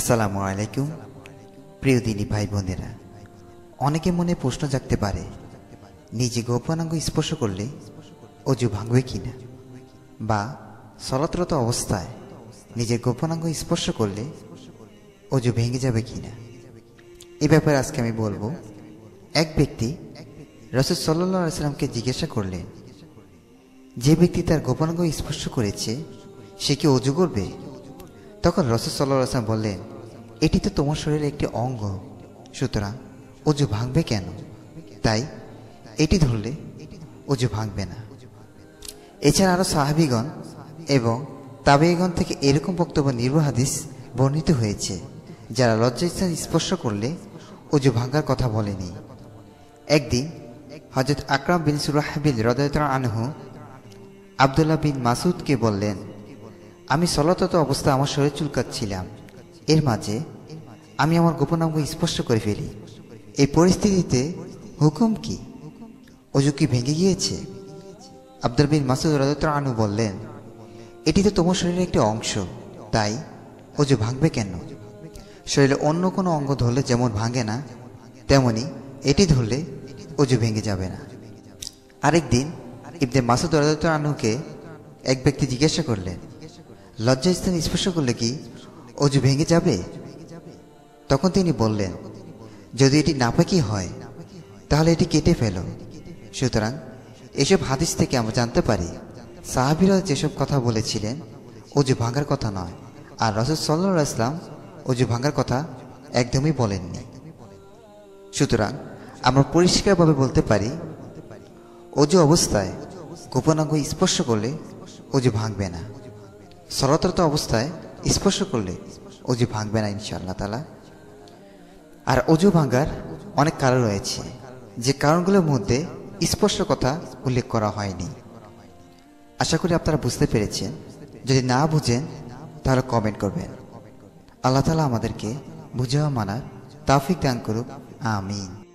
আসসালামু আলাইকুম প্রিয় দিনী ভাই বোনেরা অনেকে মনে প্রশ্ন জাগতে পারে নিজে গোপনাঙ্গ স্পর্শ করলে অজু ভাঙবে কি না বা সলতরত অবস্থায় নিজের গোপনাঙ্গ স্পর্শ করলে অজু ভেঙে যাবে কি না এ ব্যাপারে আজকে আমি বলবো এক ব্যক্তি রসদ সাল্লা আসলামকে জিজ্ঞাসা করলেন যে ব্যক্তি তার গোপনাঙ্গ স্পর্শ করেছে সে কি অজু করবে তখন রসদাল্লা আসলাম বললেন এটি তো তোমার শরীরের একটি অঙ্গ সুতরাং অজু ভাঙবে কেন তাই এটি ধরলে অজু ভাঙবে না এছাড়া আরও সাহাবিগণ এবং তাবেগণ থেকে এরকম বক্তব্য নির্বাহাদিস বর্ণিত হয়েছে যারা লজ্জাস্থান স্পর্শ করলে অজু ভাঙ্গার কথা বলেনি একদিন হজরত আকরাম বিন সুরাহাবিল রদায়তরা আনহু আবদুল্লাহ বিন মাসুদকে বললেন আমি সলতত অবস্থা আমার শরীর চুলকাচ্ছিলাম এর মাঝে আমি আমার গোপনাঙ্গ স্পষ্ট করে ফেলি এই পরিস্থিতিতে হুকুম কি অজু কি ভেঙে গিয়েছে আব্দুল বিন মাসুদ রাজত্র আনু বললেন এটি তো তোমার শরীরের একটি অংশ তাই অজু ভাঙবে কেন শরীরে অন্য কোনো অঙ্গ ধরলে যেমন ভাঙে না তেমনি এটি ধরলে অজু ভেঙে যাবে না আরেকদিন ইবদে মাসুদ রাজত্র আনুকে এক ব্যক্তি জিজ্ঞাসা করলেন লজ্জাস্থান স্পর্শ করলে কি অজু ভেঙে যাবে তখন তিনি বললেন যদি এটি নাপাকি হয় তাহলে এটি কেটে ফেল সুতরাং এসব হাদিস থেকে আমরা জানতে পারি সাহাবিরা যেসব কথা বলেছিলেন অজু ভাঙার কথা নয় আর রসদ সাল্লা ইসলাম অজু ভাঙার কথা একদমই বলেননি সুতরাং আমরা পরিষ্কারভাবে বলতে পারি অজু অবস্থায় গোপনাঙ্গ স্পর্শ করলে অজু ভাঙবে না সরতরত অবস্থায় স্পর্শ করলে অজু ভাঙবে না আল্লাহ তালা আর অজু ভাঙার অনেক কারণ রয়েছে যে কারণগুলোর মধ্যে স্পর্শ কথা উল্লেখ করা হয়নি আশা করি আপনারা বুঝতে পেরেছেন যদি না বুঝেন তাহলে কমেন্ট করবেন আল্লাহ তালা আমাদেরকে বুঝাওয়া মানার তাফিক দান করুক আমিন